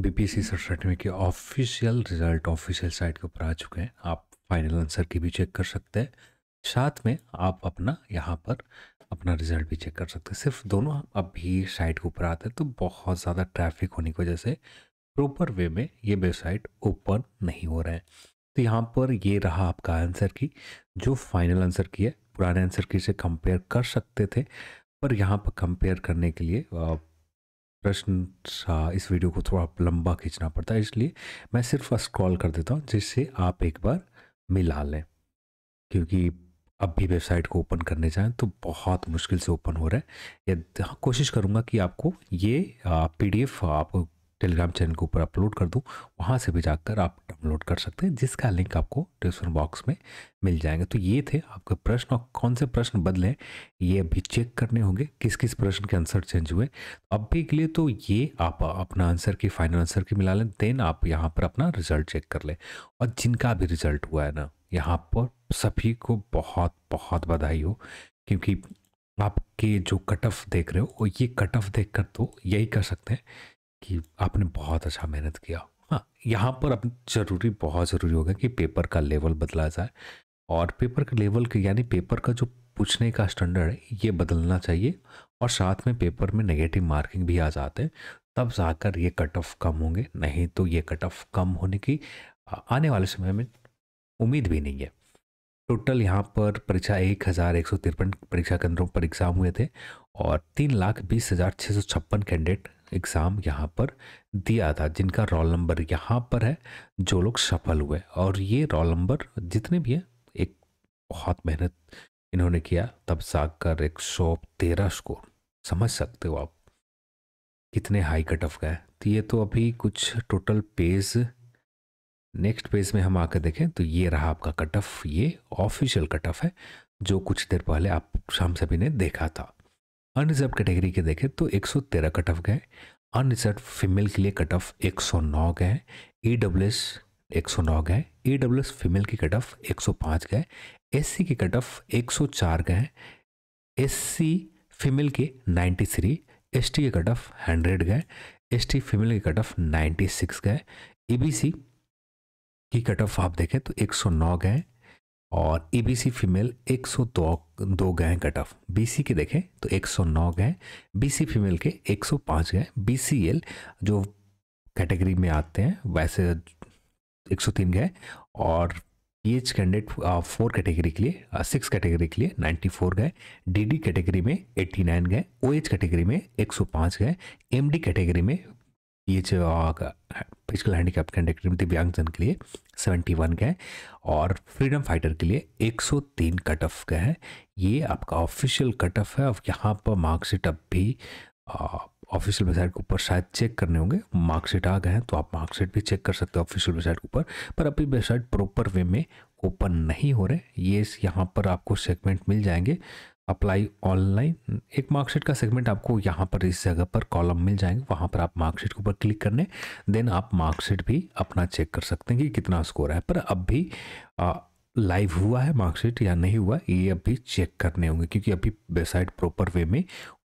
B C sir में के official result official site के ऊपर आ चुके हैं आप फाइनल आंसर की भी चेक कर सकते हैं साथ में आप अपना यहाँ पर अपना रिजल्ट भी चेक कर सकते हैं सिर्फ दोनों अभी साइट के ऊपर आते हैं तो बहुत ज़्यादा ट्रैफिक होने की वजह से प्रॉपर वे में ये वेबसाइट ओपन नहीं हो रहे हैं तो यहाँ पर ये रहा आपका आंसर की जो फाइनल आंसर की है पुराने आंसर की से कंपेयर कर सकते थे पर यहाँ पर कंपेयर करने के लिए प्रश्न सा इस वीडियो को थोड़ा लंबा खींचना पड़ता है इसलिए मैं सिर्फ स्क्रॉल कर देता हूँ जिससे आप एक बार मिला लें क्योंकि अब भी वेबसाइट को ओपन करने जाएं तो बहुत मुश्किल से ओपन हो रहा है या हाँ, कोशिश करूँगा कि आपको ये पीडीएफ आपको टेलीग्राम चैनल के ऊपर अपलोड कर दूँ वहाँ से भी जाकर आप डाउनलोड कर सकते हैं जिसका लिंक आपको डिस्क्रिप्शन बॉक्स में मिल जाएंगे तो ये थे आपके प्रश्न और कौन से प्रश्न बदले ये अभी चेक करने होंगे किस किस प्रश्न के आंसर चेंज हुए अभी के लिए तो ये आप अपना आंसर की फाइनल आंसर की मिला लें देन आप यहाँ पर अपना रिजल्ट चेक कर लें और जिनका भी रिजल्ट हुआ है ना यहाँ पर सभी को बहुत बहुत बधाई हो क्योंकि आपके जो कट ऑफ देख रहे हो ये कट ऑफ देख कर तो यही कर सकते हैं कि आपने बहुत अच्छा मेहनत किया हाँ यहाँ पर अब ज़रूरी बहुत ज़रूरी होगा कि पेपर का लेवल बदला जाए और पेपर के लेवल के यानी पेपर का जो पूछने का स्टैंडर्ड है ये बदलना चाहिए और साथ में पेपर में नेगेटिव मार्किंग भी आ जाते हैं तब जाकर ये कट ऑफ कम होंगे नहीं तो ये कट ऑफ कम होने की आने वाले समय में उम्मीद भी नहीं है टोटल यहाँ पर परीक्षा एक हज़ार एक सौ तिरपन परीक्षा केंद्रों पर एग्ज़ाम हुए थे और तीन लाख बीस हज़ार छः सौ छप्पन कैंडिडेट एग्ज़ाम यहाँ पर दिया था जिनका रोल नंबर यहाँ पर है जो लोग सफल हुए और ये रोल नंबर जितने भी हैं एक बहुत मेहनत इन्होंने किया तब जाकर एक सौ तेरह स्कोर समझ सकते हो आप कितने हाई कट ऑफ गए तो ये तो अभी कुछ टोटल पेज नेक्स्ट पेज में हम आकर देखें तो ये रहा आपका कट ऑफ ये ऑफिशियल कट ऑफ है जो कुछ देर पहले आप शाम सभी ने देखा था अनरिजर्व कैटेगरी के देखें तो 113 कट ऑफ गए अनरिजर्व फीमेल के लिए कट ऑफ 109 गए ई डब्ल्यू एस एक सौ नौ गए ई डब्ल्यू एस फीमेल की कट ऑफ एक सौ पाँच गए एस सी की कट ऑफ एक सौ चार गए एस सी फीमेल के नाइन्टी थ्री एस टी के कट ऑफ हंड्रेड गए एस टी फीमेल के कट ऑफ नाइन्टी सिक्स गए ई बी सी की कट ऑफ आप देखें तो एक सौ नौ गए और ए बी सी फीमेल एक सौ दो दो गए कट ऑफ बी सी के देखें तो एक सौ नौ गए बी सी फीमेल के एक सौ पाँच गए बी सी एल जो कैटेगरी में आते हैं वैसे एक सौ तीन गए और P H candidate four category के लिए सिक्स कैटेगरी के लिए नाइन्टी फोर गए डी डी कैटेगरी में एट्टी नाइन गए ओ एच कैटेगरी में एक सौ पाँच गए एम डी कैटेगरी में ये जो फिजिकल हैंडीकैप कैंडेक्टर दिव्यांगजन के लिए 71 का है और फ्रीडम फाइटर के लिए 103 कट ऑफ का है ये आपका ऑफिशियल कट ऑफ है और यहाँ पर मार्कशीट अब भी ऑफिशियल वेबसाइट के ऊपर शायद चेक करने होंगे मार्कशीट आ गए हैं तो आप मार्कशीट भी चेक कर सकते हो ऑफिशियल वेबसाइट के ऊपर पर अभी वेबसाइट प्रॉपर वे में ओपन नहीं हो रहे ये यहाँ पर आपको सेगमेंट मिल जाएंगे अप्लाई ऑनलाइन एक मार्कशीट का सेगमेंट आपको यहाँ पर इस जगह पर कॉलम मिल जाएंगे वहाँ पर आप मार्कशीट के ऊपर क्लिक करने देन आप मार्कशीट भी अपना चेक कर सकते हैं कि कितना स्कोर है पर अब भी आ, लाइव हुआ है मार्कशीट या नहीं हुआ ये अभी चेक करने होंगे क्योंकि अभी वेबसाइट प्रॉपर वे में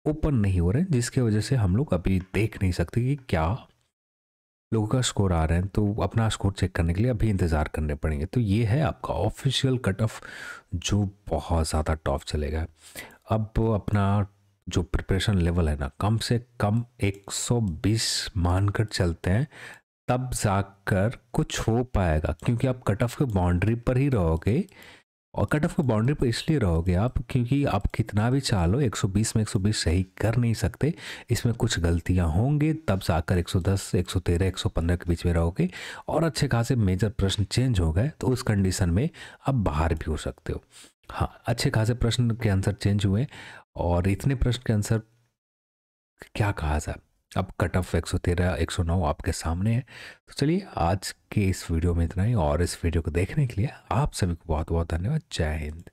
ओपन नहीं हो रहे हैं जिसके वजह से हम लोग अभी देख नहीं सकते कि क्या लोगों का स्कोर आ रहे हैं तो अपना स्कोर चेक करने के लिए अभी इंतज़ार करने पड़ेंगे तो ये है आपका ऑफिशियल कट ऑफ जो बहुत ज़्यादा टॉप चलेगा अब अपना जो प्रिपरेशन लेवल है ना कम से कम 120 मानकर चलते हैं तब जाकर कुछ हो पाएगा क्योंकि आप कट ऑफ के बाउंड्री पर ही रहोगे और कट ऑफ की बाउंड्री पर इसलिए रहोगे आप क्योंकि आप कितना भी चाह लो 120 में 120 सही कर नहीं सकते इसमें कुछ गलतियां होंगे तब जाकर 110, 113, 115 के बीच में रहोगे और अच्छे खासे मेजर प्रश्न चेंज हो गए तो उस कंडीशन में आप बाहर भी हो सकते हो हाँ अच्छे खासे प्रश्न के आंसर चेंज हुए और इतने प्रश्न के आंसर क्या कहा जाए अब कट ऑफ एक सौ तेरह एक सौ नौ आपके सामने है तो चलिए आज के इस वीडियो में इतना ही और इस वीडियो को देखने के लिए आप सभी को बहुत बहुत धन्यवाद जय हिंद